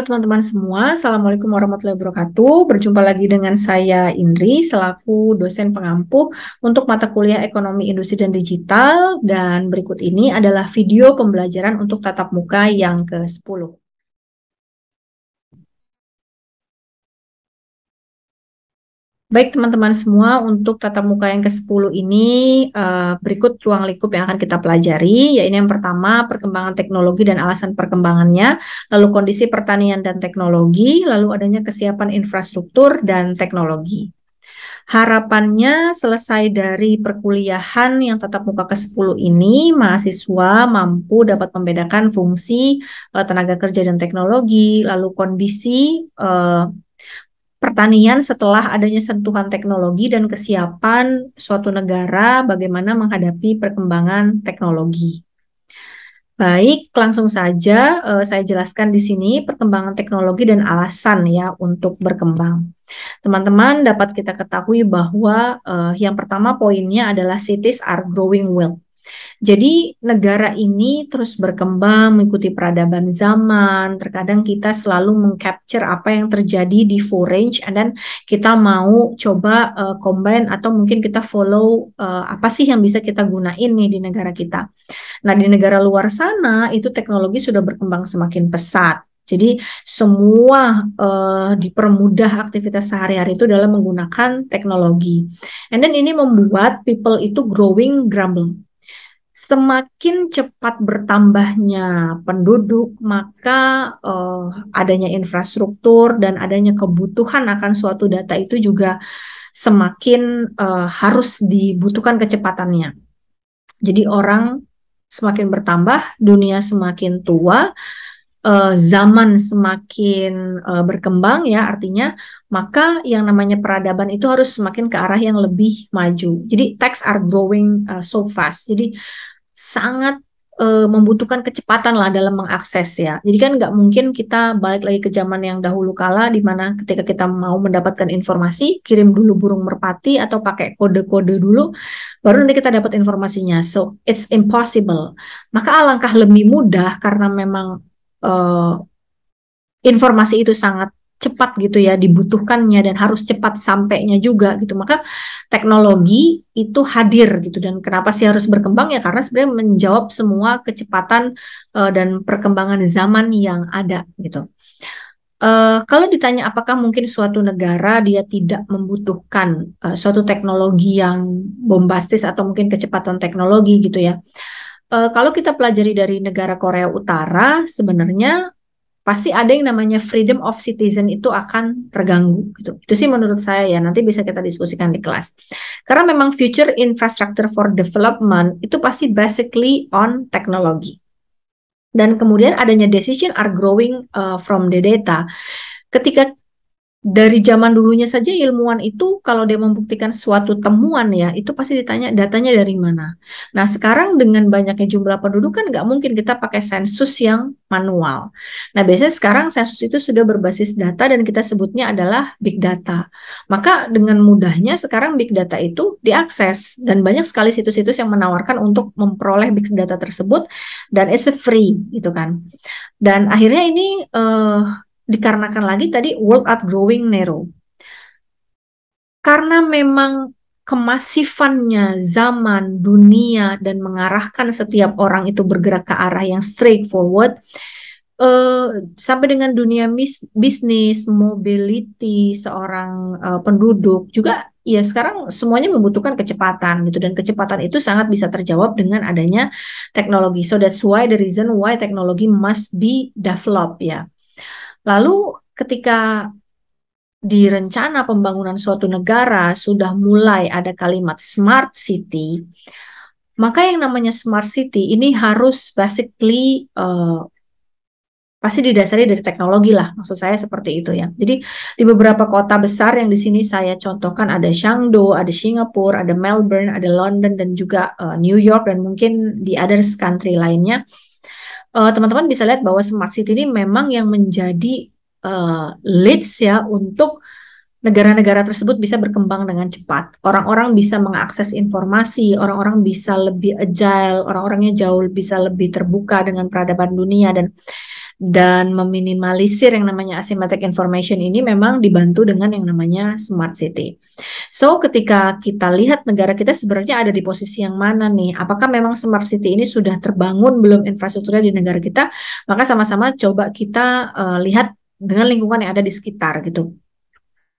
Halo teman-teman semua, Assalamualaikum warahmatullahi wabarakatuh. Berjumpa lagi dengan saya Indri, selaku dosen pengampu untuk mata kuliah Ekonomi Industri dan Digital. Dan berikut ini adalah video pembelajaran untuk tatap muka yang ke-10. Baik teman-teman semua, untuk tatap muka yang ke-10 ini uh, berikut ruang lingkup yang akan kita pelajari, yaitu yang pertama perkembangan teknologi dan alasan perkembangannya, lalu kondisi pertanian dan teknologi, lalu adanya kesiapan infrastruktur dan teknologi. Harapannya selesai dari perkuliahan yang tatap muka ke-10 ini, mahasiswa mampu dapat membedakan fungsi eh, tenaga kerja dan teknologi, lalu kondisi uh, pertanian setelah adanya sentuhan teknologi dan kesiapan suatu negara bagaimana menghadapi perkembangan teknologi. Baik, langsung saja uh, saya jelaskan di sini perkembangan teknologi dan alasan ya untuk berkembang. Teman-teman dapat kita ketahui bahwa uh, yang pertama poinnya adalah cities are growing wealth. Jadi negara ini terus berkembang mengikuti peradaban zaman. Terkadang kita selalu mengcapture apa yang terjadi di and dan kita mau coba uh, combine atau mungkin kita follow uh, apa sih yang bisa kita gunain nih di negara kita. Nah, di negara luar sana itu teknologi sudah berkembang semakin pesat. Jadi semua uh, dipermudah aktivitas sehari-hari itu dalam menggunakan teknologi. And then ini membuat people itu growing grumble semakin cepat bertambahnya penduduk, maka uh, adanya infrastruktur dan adanya kebutuhan akan suatu data itu juga semakin uh, harus dibutuhkan kecepatannya. Jadi orang semakin bertambah, dunia semakin tua, uh, zaman semakin uh, berkembang ya artinya maka yang namanya peradaban itu harus semakin ke arah yang lebih maju. Jadi text are growing uh, so fast. Jadi sangat e, membutuhkan kecepatan lah dalam mengakses ya. Jadi kan nggak mungkin kita balik lagi ke zaman yang dahulu kala di mana ketika kita mau mendapatkan informasi kirim dulu burung merpati atau pakai kode-kode dulu baru nanti kita dapat informasinya. So it's impossible. Maka alangkah lebih mudah karena memang e, informasi itu sangat cepat gitu ya dibutuhkannya dan harus cepat sampainya juga gitu maka teknologi itu hadir gitu dan kenapa sih harus berkembang ya karena sebenarnya menjawab semua kecepatan uh, dan perkembangan zaman yang ada gitu uh, kalau ditanya apakah mungkin suatu negara dia tidak membutuhkan uh, suatu teknologi yang bombastis atau mungkin kecepatan teknologi gitu ya. Uh, kalau kita pelajari dari negara Korea Utara, sebenarnya pasti ada yang namanya freedom of citizen itu akan terganggu gitu. Itu sih menurut saya ya nanti bisa kita diskusikan di kelas. Karena memang future infrastructure for development itu pasti basically on teknologi. Dan kemudian adanya decision are growing uh, from the data. Ketika dari zaman dulunya saja ilmuwan itu kalau dia membuktikan suatu temuan ya itu pasti ditanya datanya dari mana. Nah sekarang dengan banyaknya jumlah penduduk kan nggak mungkin kita pakai sensus yang manual. Nah biasanya sekarang sensus itu sudah berbasis data dan kita sebutnya adalah big data. Maka dengan mudahnya sekarang big data itu diakses dan banyak sekali situs-situs yang menawarkan untuk memperoleh big data tersebut dan it's free gitu kan. Dan akhirnya ini uh, dikarenakan lagi tadi world growing narrow. Karena memang kemasifannya zaman, dunia, dan mengarahkan setiap orang itu bergerak ke arah yang straightforward, Uh, eh, sampai dengan dunia mis bisnis, mobility seorang uh, penduduk juga ya sekarang semuanya membutuhkan kecepatan gitu dan kecepatan itu sangat bisa terjawab dengan adanya teknologi. So that's why the reason why technology must be developed ya. Lalu ketika di rencana pembangunan suatu negara sudah mulai ada kalimat smart city, maka yang namanya smart city ini harus basically uh, pasti didasari dari teknologi lah maksud saya seperti itu ya jadi di beberapa kota besar yang di sini saya contohkan ada Shangdo, ada Singapura ada Melbourne ada London dan juga uh, New York dan mungkin di others country lainnya Eh, teman-teman uh, bisa lihat bahwa Smart City ini memang yang menjadi uh, leads ya untuk negara-negara tersebut bisa berkembang dengan cepat. Orang-orang bisa mengakses informasi, orang-orang bisa lebih agile, orang-orangnya jauh bisa lebih terbuka dengan peradaban dunia dan dan meminimalisir yang namanya asymmetric information ini memang dibantu dengan yang namanya smart city. So ketika kita lihat negara kita sebenarnya ada di posisi yang mana nih? Apakah memang smart city ini sudah terbangun belum infrastrukturnya di negara kita? Maka sama-sama coba kita uh, lihat dengan lingkungan yang ada di sekitar gitu.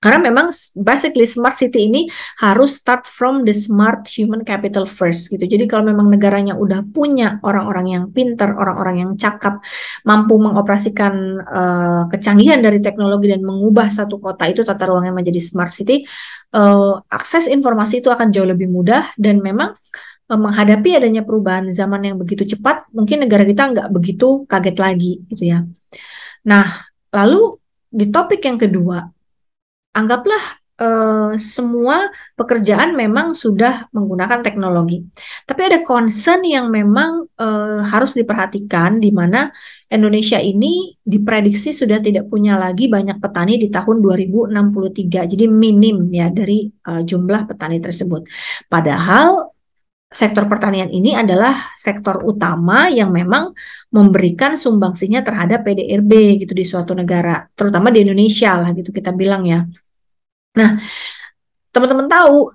Karena memang basically smart city ini harus start from the smart human capital first gitu. Jadi kalau memang negaranya udah punya orang-orang yang pinter, orang-orang yang cakap, mampu mengoperasikan uh, kecanggihan dari teknologi dan mengubah satu kota itu tata ruangnya menjadi smart city, uh, akses informasi itu akan jauh lebih mudah dan memang eh, menghadapi adanya perubahan zaman yang begitu cepat, mungkin negara kita nggak begitu kaget lagi gitu ya. Nah, lalu di topik yang kedua anggaplah eh, semua pekerjaan memang sudah menggunakan teknologi. Tapi ada concern yang memang eh, harus diperhatikan di mana Indonesia ini diprediksi sudah tidak punya lagi banyak petani di tahun 2063. Jadi minim ya dari eh, jumlah petani tersebut. Padahal sektor pertanian ini adalah sektor utama yang memang memberikan sumbangsinya terhadap PDRB gitu di suatu negara, terutama di Indonesia lah gitu kita bilang ya. Nah, teman-teman tahu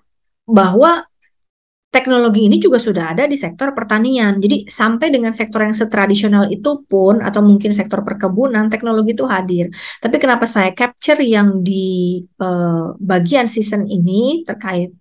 bahwa teknologi ini juga sudah ada di sektor pertanian. Jadi sampai dengan sektor yang setradisional itu pun atau mungkin sektor perkebunan teknologi itu hadir. Tapi kenapa saya capture yang di eh, bagian season ini terkait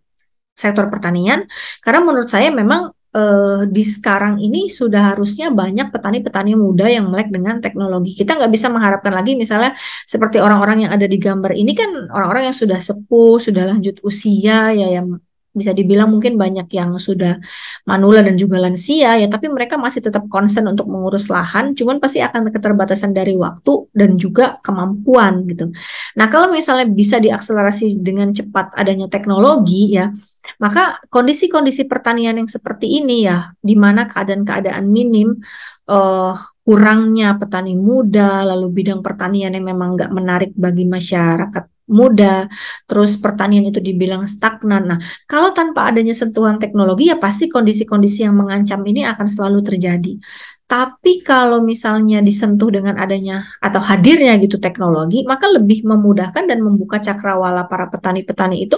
sektor pertanian karena menurut saya memang eh, di sekarang ini sudah harusnya banyak petani-petani muda yang melek dengan teknologi. Kita nggak bisa mengharapkan lagi misalnya seperti orang-orang yang ada di gambar ini kan orang-orang yang sudah sepuh, sudah lanjut usia ya yang bisa dibilang mungkin banyak yang sudah manula dan juga lansia ya tapi mereka masih tetap concern untuk mengurus lahan cuman pasti akan keterbatasan dari waktu dan juga kemampuan gitu nah kalau misalnya bisa diakselerasi dengan cepat adanya teknologi ya maka kondisi-kondisi pertanian yang seperti ini ya di mana keadaan-keadaan minim uh, kurangnya petani muda lalu bidang pertanian yang memang nggak menarik bagi masyarakat muda, terus pertanian itu dibilang stagnan. Nah, kalau tanpa adanya sentuhan teknologi ya pasti kondisi-kondisi yang mengancam ini akan selalu terjadi. Tapi kalau misalnya disentuh dengan adanya atau hadirnya gitu teknologi, maka lebih memudahkan dan membuka cakrawala para petani-petani itu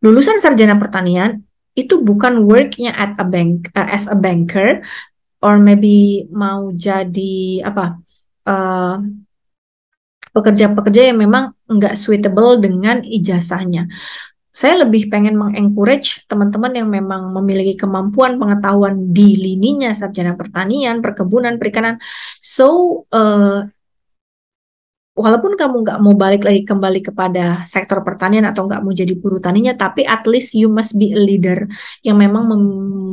lulusan sarjana pertanian itu bukan worknya at a bank uh, as a banker or maybe mau jadi apa uh, pekerja-pekerja yang memang nggak suitable dengan ijazahnya saya lebih pengen mengencourage teman-teman yang memang memiliki kemampuan pengetahuan di lininya sarjana pertanian, perkebunan, perikanan. So, uh, walaupun kamu nggak mau balik lagi kembali kepada sektor pertanian atau nggak mau jadi buruh taninya, tapi at least you must be a leader yang memang mem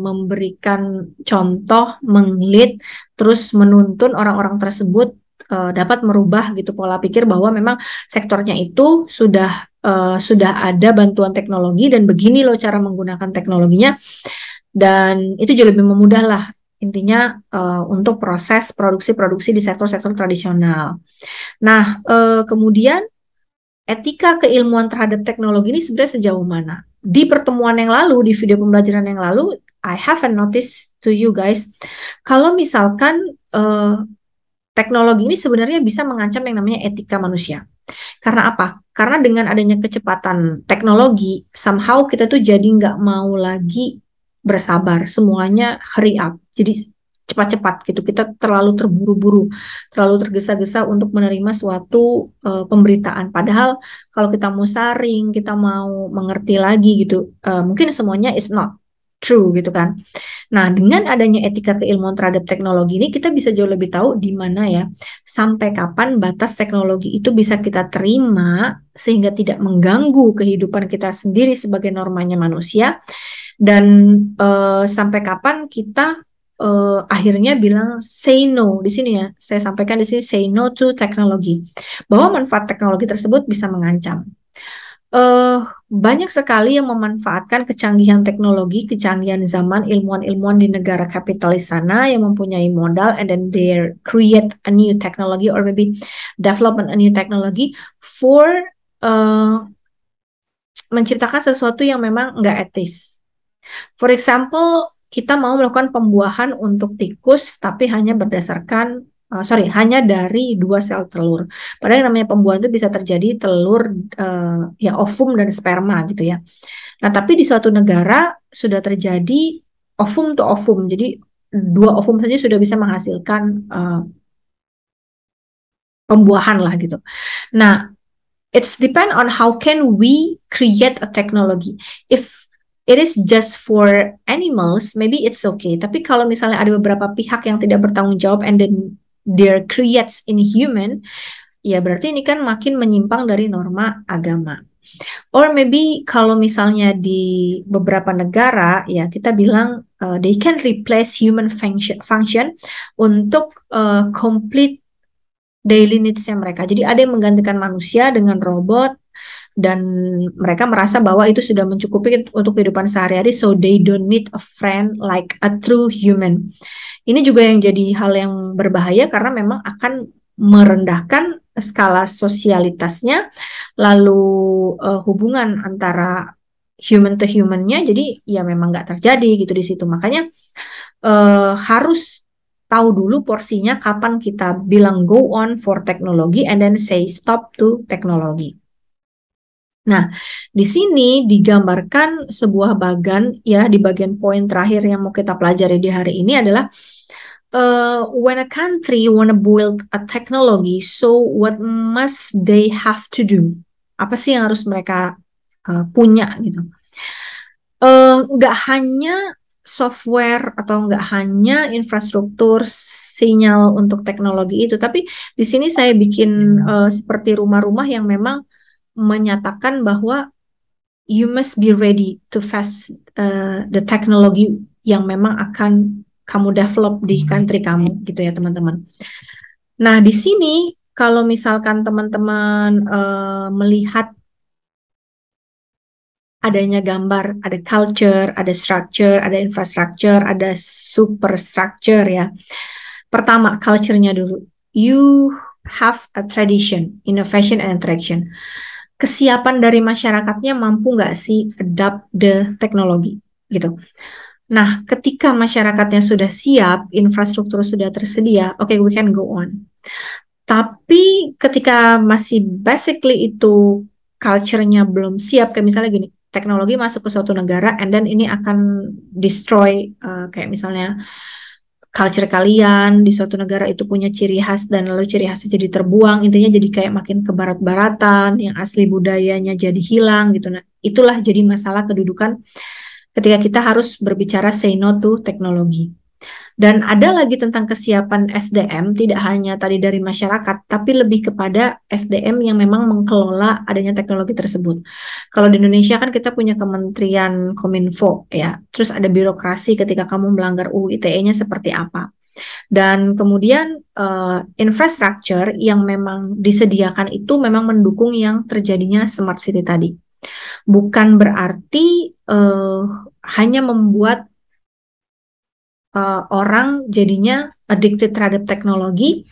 memberikan contoh, mengelit, terus menuntun orang-orang tersebut uh, dapat merubah gitu pola pikir bahwa memang sektornya itu sudah uh, sudah ada bantuan teknologi dan begini loh cara menggunakan teknologinya dan itu jadi lebih memudah lah intinya uh, untuk proses produksi-produksi di sektor-sektor tradisional. Nah, uh, kemudian etika keilmuan terhadap teknologi ini sebenarnya sejauh mana? Di pertemuan yang lalu, di video pembelajaran yang lalu, I have a notice to you guys. Kalau misalkan uh, Teknologi ini sebenarnya bisa mengancam yang namanya etika manusia. Karena apa? Karena dengan adanya kecepatan teknologi, somehow kita tuh jadi nggak mau lagi bersabar, semuanya hurry up. Jadi cepat-cepat gitu. Kita terlalu terburu-buru, terlalu tergesa-gesa untuk menerima suatu uh, pemberitaan. Padahal kalau kita mau saring, kita mau mengerti lagi gitu, uh, mungkin semuanya is not true gitu kan. Nah, dengan adanya etika keilmuan terhadap teknologi ini kita bisa jauh lebih tahu di mana ya sampai kapan batas teknologi itu bisa kita terima sehingga tidak mengganggu kehidupan kita sendiri sebagai normanya manusia dan uh, sampai kapan kita uh, akhirnya bilang say no di sini ya. Saya sampaikan di sini say no to teknologi. Bahwa manfaat teknologi tersebut bisa mengancam uh, banyak sekali yang memanfaatkan kecanggihan teknologi, kecanggihan zaman, ilmuwan-ilmuwan di negara kapitalis sana yang mempunyai modal and then they create a new technology or maybe development a new technology for uh, menciptakan sesuatu yang memang nggak etis. For example, kita mau melakukan pembuahan untuk tikus tapi hanya berdasarkan uh, sorry hanya dari dua sel telur. Padahal yang namanya pembuahan itu bisa terjadi telur uh, ya ovum dan sperma gitu ya. Nah tapi di suatu negara sudah terjadi ovum to ovum, jadi dua ovum saja sudah bisa menghasilkan uh, pembuahan lah gitu. Nah it's depend on how can we create a technology. If it is just for animals, maybe it's okay. Tapi kalau misalnya ada beberapa pihak yang tidak bertanggung jawab and then there creates in human, ya berarti ini kan makin menyimpang dari norma agama. Or maybe kalau misalnya di beberapa negara ya kita bilang uh, they can replace human function, function untuk uh, complete daily needs-nya mereka. Jadi ada yang menggantikan manusia dengan robot dan mereka merasa bahwa itu sudah mencukupi untuk kehidupan sehari-hari so they don't need a friend like a true human. Ini juga yang jadi hal yang berbahaya karena memang akan merendahkan skala sosialitasnya lalu uh, hubungan antara human to humannya jadi ya memang nggak terjadi gitu di situ makanya uh, harus tahu dulu porsinya kapan kita bilang go on for teknologi and then say stop to teknologi. Nah, di sini digambarkan sebuah bagan ya di bagian poin terakhir yang mau kita pelajari di hari ini adalah uh, when a country wanna build a technology, so what must they have to do? Apa sih yang harus mereka uh, punya gitu? Eh, nggak uh, hanya software atau nggak hanya infrastruktur sinyal untuk teknologi itu, tapi di sini saya bikin uh, seperti rumah-rumah yang memang menyatakan bahwa you must be ready to face uh, the technology yang memang akan kamu develop di hmm. country kamu gitu ya teman-teman. Nah di sini kalau misalkan teman-teman uh, melihat adanya gambar, ada culture, ada structure, ada infrastructure, ada superstructure ya. Pertama culture-nya dulu. You have a tradition, innovation and attraction kesiapan dari masyarakatnya mampu nggak sih adapt the teknologi gitu. Nah, ketika masyarakatnya sudah siap, infrastruktur sudah tersedia, oke okay, we can go on. Tapi ketika masih basically itu culture-nya belum siap, kayak misalnya gini, teknologi masuk ke suatu negara and then ini akan destroy uh, kayak misalnya culture kalian di suatu negara itu punya ciri khas dan lalu ciri khasnya jadi terbuang intinya jadi kayak makin ke barat-baratan yang asli budayanya jadi hilang gitu nah itulah jadi masalah kedudukan ketika kita harus berbicara say no to teknologi dan ada lagi tentang kesiapan SDM, tidak hanya tadi dari masyarakat, tapi lebih kepada SDM yang memang mengkelola adanya teknologi tersebut. Kalau di Indonesia kan kita punya kementerian Kominfo ya, terus ada birokrasi ketika kamu melanggar UU ITE-nya seperti apa. Dan kemudian uh, infrastructure yang memang disediakan itu memang mendukung yang terjadinya smart city tadi. Bukan berarti uh, hanya membuat uh, orang jadinya addicted terhadap teknologi,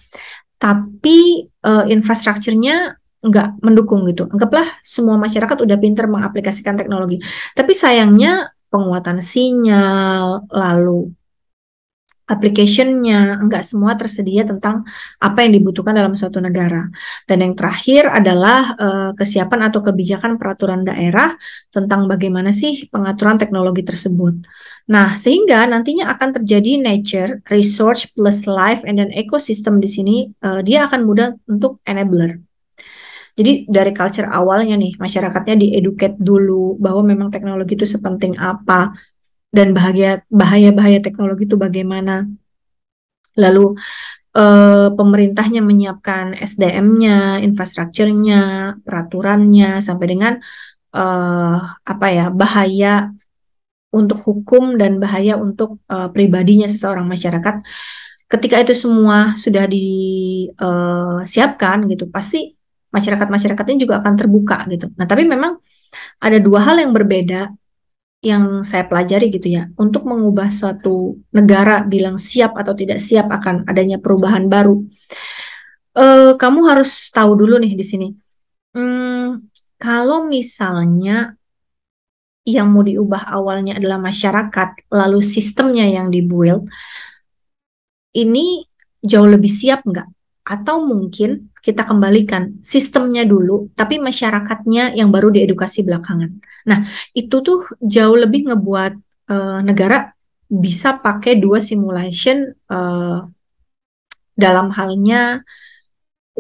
tapi uh, infrastrukturnya nggak mendukung gitu. Anggaplah semua masyarakat udah pinter mengaplikasikan teknologi, tapi sayangnya penguatan sinyal, lalu applicationnya, nggak semua tersedia tentang apa yang dibutuhkan dalam suatu negara. Dan yang terakhir adalah uh, kesiapan atau kebijakan peraturan daerah tentang bagaimana sih pengaturan teknologi tersebut. Nah, sehingga nantinya akan terjadi nature, resource plus life and then ekosistem di sini uh, dia akan mudah untuk enabler. Jadi dari culture awalnya nih masyarakatnya dieduket dulu bahwa memang teknologi itu sepenting apa dan bahaya bahaya bahaya teknologi itu bagaimana. Lalu uh, pemerintahnya menyiapkan SDM-nya, infrastrukturnya, peraturannya sampai dengan uh, apa ya bahaya untuk hukum dan bahaya untuk uh, pribadinya seseorang masyarakat ketika itu semua sudah disiapkan eh, gitu pasti masyarakat-masyarakatnya juga akan terbuka gitu. Nah, tapi memang ada dua hal yang berbeda yang saya pelajari gitu ya. Untuk mengubah suatu negara bilang siap atau tidak siap akan adanya perubahan baru. Uh, kamu harus tahu dulu nih di sini. Hmm, kalau misalnya yang mau diubah awalnya adalah masyarakat, lalu sistemnya yang dibuild, ini jauh lebih siap nggak? Atau mungkin kita kembalikan sistemnya dulu, tapi masyarakatnya yang baru diedukasi belakangan. Nah, itu tuh jauh lebih ngebuat uh, negara bisa pakai dua simulation uh, dalam halnya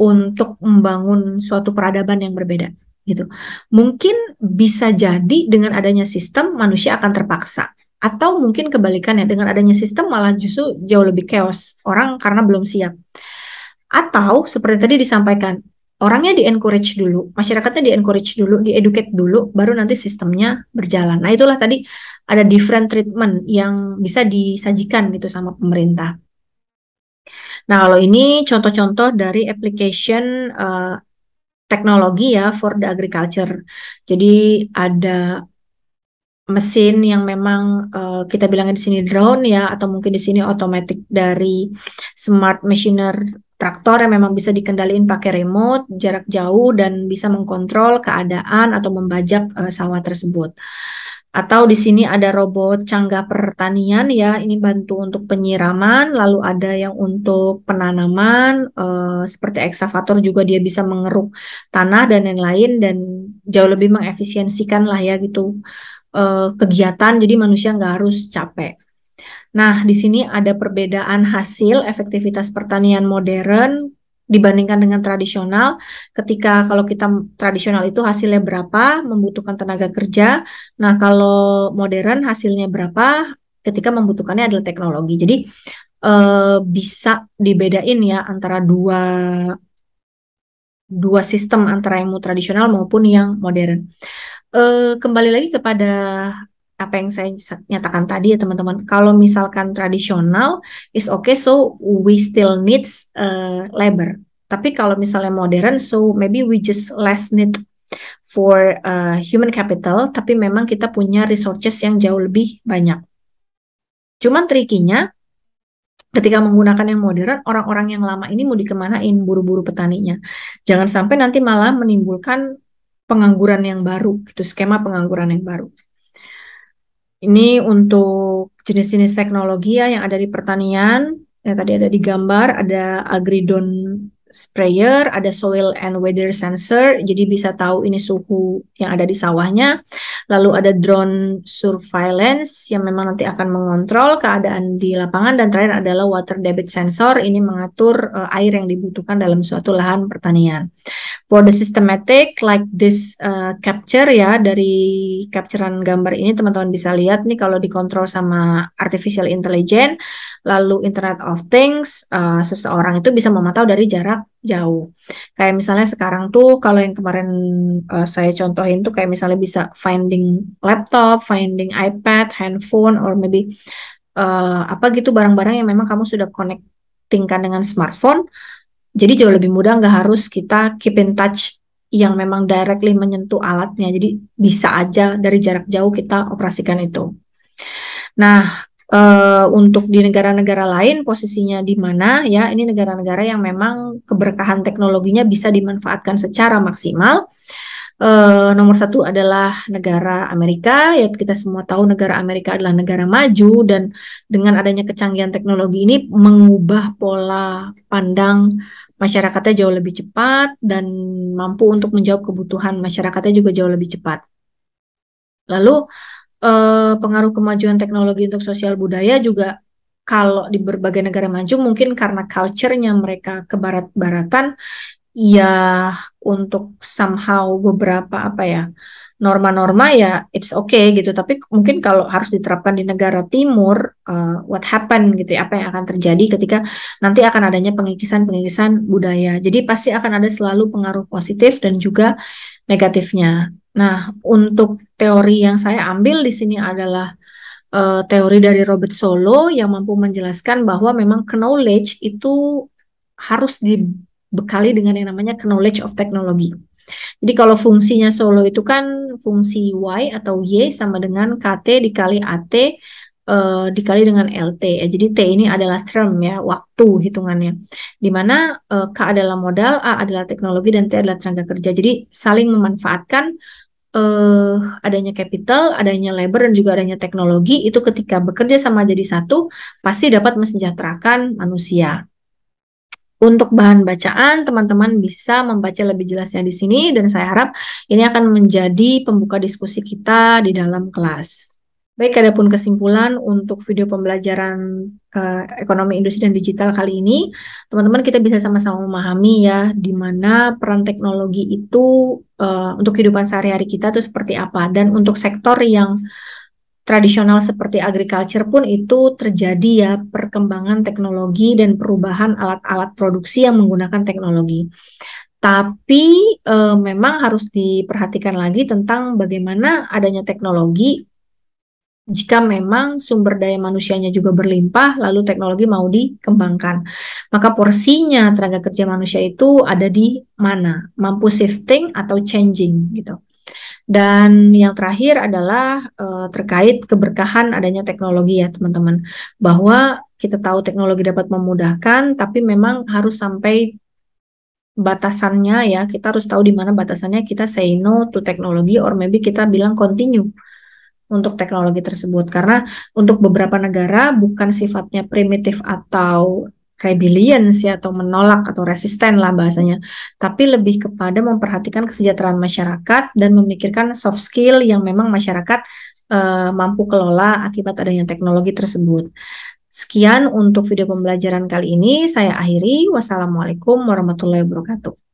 untuk membangun suatu peradaban yang berbeda gitu. Mungkin bisa jadi dengan adanya sistem manusia akan terpaksa atau mungkin kebalikannya dengan adanya sistem malah justru jauh lebih chaos orang karena belum siap. Atau seperti tadi disampaikan, orangnya di encourage dulu, masyarakatnya di encourage dulu, di educate dulu, baru nanti sistemnya berjalan. Nah itulah tadi ada different treatment yang bisa disajikan gitu sama pemerintah. Nah kalau ini contoh-contoh dari application uh, teknologi ya for the agriculture. Jadi ada mesin yang memang uh, kita bilangnya di sini drone ya atau mungkin di sini otomatis dari smart machinery traktor yang memang bisa dikendalikan pakai remote jarak jauh dan bisa mengkontrol keadaan atau membajak uh, sawah tersebut. Atau di sini ada robot canggah pertanian ya, ini bantu untuk penyiraman, lalu ada yang untuk penanaman, eh, seperti eksavator juga dia bisa mengeruk tanah dan lain-lain dan jauh lebih mengefisiensikan lah ya gitu eh, kegiatan, jadi manusia nggak harus capek. Nah, di sini ada perbedaan hasil efektivitas pertanian modern dibandingkan dengan tradisional ketika kalau kita tradisional itu hasilnya berapa membutuhkan tenaga kerja nah kalau modern hasilnya berapa ketika membutuhkannya adalah teknologi jadi eh, bisa dibedain ya antara dua dua sistem antara ilmu tradisional maupun yang modern eh, kembali lagi kepada apa yang saya nyatakan tadi ya teman-teman. Kalau misalkan tradisional is okay, so we still needs uh, labor. Tapi kalau misalnya modern, so maybe we just less need for uh, human capital. Tapi memang kita punya resources yang jauh lebih banyak. Cuman trikinya ketika menggunakan yang modern, orang-orang yang lama ini mau dikemanain buru-buru petaninya. Jangan sampai nanti malah menimbulkan pengangguran yang baru, gitu skema pengangguran yang baru. Ini untuk jenis-jenis teknologi ya yang ada di pertanian. Ya, tadi ada di gambar, ada agridon sprayer, ada soil and weather sensor, jadi bisa tahu ini suhu yang ada di sawahnya. Lalu ada drone surveillance yang memang nanti akan mengontrol keadaan di lapangan dan terakhir adalah water debit sensor, ini mengatur uh, air yang dibutuhkan dalam suatu lahan pertanian. For the systematic like this uh, capture ya dari capturean gambar ini teman-teman bisa lihat nih kalau dikontrol sama artificial intelligence, lalu internet of things, uh, seseorang itu bisa memantau dari jarak jarak jauh. Kayak misalnya sekarang tuh kalau yang kemarin uh, saya contohin tuh kayak misalnya bisa finding laptop, finding iPad, handphone, or maybe uh, apa gitu barang-barang yang memang kamu sudah connectingkan dengan smartphone. Jadi jauh lebih mudah nggak harus kita keep in touch yang memang directly menyentuh alatnya. Jadi bisa aja dari jarak jauh kita operasikan itu. Nah, Eh, untuk di negara-negara lain posisinya di mana ya ini negara-negara yang memang keberkahan teknologinya bisa dimanfaatkan secara maksimal uh, nomor satu adalah negara Amerika ya kita semua tahu negara Amerika adalah negara maju dan dengan adanya kecanggihan teknologi ini mengubah pola pandang masyarakatnya jauh lebih cepat dan mampu untuk menjawab kebutuhan masyarakatnya juga jauh lebih cepat lalu eh, pengaruh kemajuan teknologi untuk sosial budaya juga kalau di berbagai negara maju mungkin karena culture-nya mereka ke barat-baratan ya untuk somehow beberapa apa ya norma-norma ya it's okay gitu tapi mungkin kalau harus diterapkan di negara timur uh, what happen gitu ya, apa yang akan terjadi ketika nanti akan adanya pengikisan-pengikisan budaya jadi pasti akan ada selalu pengaruh positif dan juga negatifnya Nah, untuk teori yang saya ambil di sini adalah uh, teori dari Robert Solo yang mampu menjelaskan bahwa memang knowledge itu harus dibekali dengan yang namanya knowledge of technology. Jadi kalau fungsinya Solo itu kan fungsi Y atau Y sama dengan KT dikali AT uh, eh, dikali dengan LT ya. Eh, jadi T ini adalah term ya, waktu hitungannya. dimana uh, K adalah modal, A adalah teknologi dan T adalah tenaga kerja. Jadi saling memanfaatkan uh, adanya capital, adanya labor dan juga adanya teknologi itu ketika bekerja sama jadi satu pasti dapat mensejahterakan manusia. Untuk bahan bacaan, teman-teman bisa membaca lebih jelasnya di sini, dan saya harap ini akan menjadi pembuka diskusi kita di dalam kelas. Baik, adapun kesimpulan untuk video pembelajaran uh, ekonomi industri dan digital kali ini, teman-teman kita bisa sama-sama memahami ya, di mana peran teknologi itu Eh, untuk kehidupan sehari-hari kita itu seperti apa dan untuk sektor yang tradisional seperti agriculture pun itu terjadi ya perkembangan teknologi dan perubahan alat-alat produksi yang menggunakan teknologi. Tapi e, memang harus diperhatikan lagi tentang bagaimana adanya teknologi jika memang sumber daya manusianya juga berlimpah, lalu teknologi mau dikembangkan. Maka porsinya tenaga kerja manusia itu ada di mana? Mampu shifting atau changing gitu. Dan yang terakhir adalah uh, terkait keberkahan adanya teknologi ya teman-teman. Bahwa kita tahu teknologi dapat memudahkan, tapi memang harus sampai batasannya ya kita harus tahu di mana batasannya kita say no to teknologi or maybe kita bilang continue untuk teknologi tersebut karena untuk beberapa negara bukan sifatnya primitif atau rebellion ya atau menolak atau resisten lah bahasanya tapi lebih kepada memperhatikan kesejahteraan masyarakat dan memikirkan soft skill yang memang masyarakat uh, mampu kelola akibat adanya teknologi tersebut sekian untuk video pembelajaran kali ini saya akhiri wassalamualaikum warahmatullahi wabarakatuh